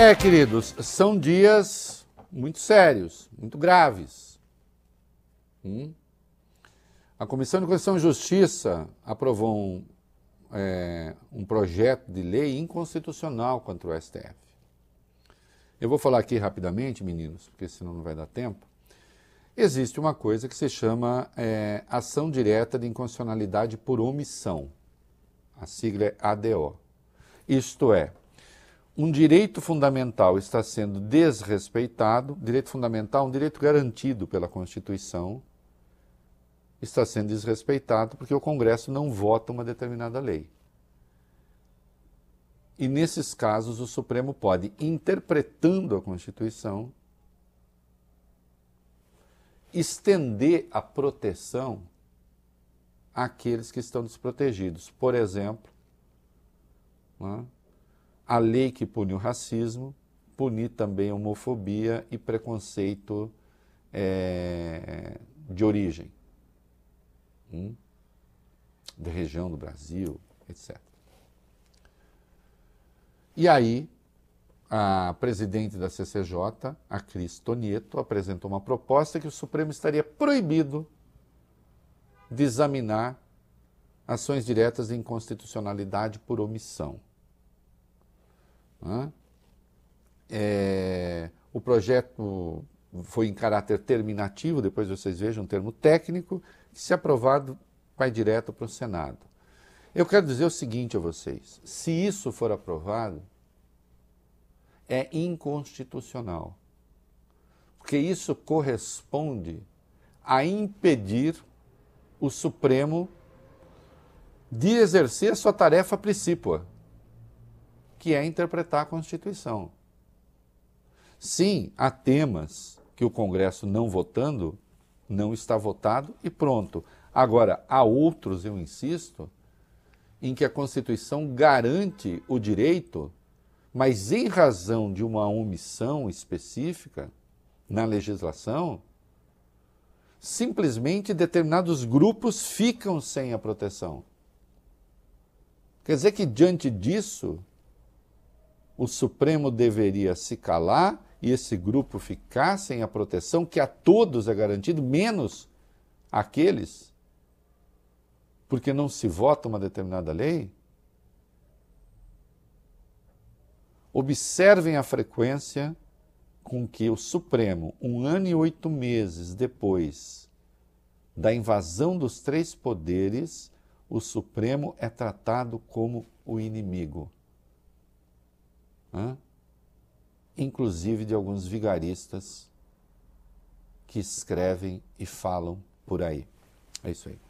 É, queridos, são dias muito sérios, muito graves. Hum? A Comissão de Constituição e Justiça aprovou um, é, um projeto de lei inconstitucional contra o STF. Eu vou falar aqui rapidamente, meninos, porque senão não vai dar tempo. Existe uma coisa que se chama é, ação direta de inconstitucionalidade por omissão. A sigla é ADO. Isto é, um direito fundamental está sendo desrespeitado, direito fundamental, um direito garantido pela Constituição, está sendo desrespeitado porque o Congresso não vota uma determinada lei. E nesses casos, o Supremo pode, interpretando a Constituição, estender a proteção àqueles que estão desprotegidos. Por exemplo, né, a lei que pune o racismo punir também homofobia e preconceito é, de origem, hum? região do Brasil, etc. E aí, a presidente da CCJ, a Cris Tonieto, apresentou uma proposta que o Supremo estaria proibido de examinar ações diretas de inconstitucionalidade por omissão. Né? É, o projeto foi em caráter terminativo, depois vocês vejam um termo técnico, que se aprovado vai direto para o Senado. Eu quero dizer o seguinte a vocês: se isso for aprovado, é inconstitucional, porque isso corresponde a impedir o Supremo de exercer sua tarefa principal que é interpretar a Constituição. Sim, há temas que o Congresso não votando não está votado e pronto. Agora, há outros, eu insisto, em que a Constituição garante o direito, mas em razão de uma omissão específica na legislação, simplesmente determinados grupos ficam sem a proteção. Quer dizer que diante disso, o Supremo deveria se calar e esse grupo ficar sem a proteção que a todos é garantido, menos aqueles porque não se vota uma determinada lei? Observem a frequência com que o Supremo, um ano e oito meses depois da invasão dos três poderes, o Supremo é tratado como o inimigo né? inclusive de alguns vigaristas que escrevem e falam por aí. É isso aí.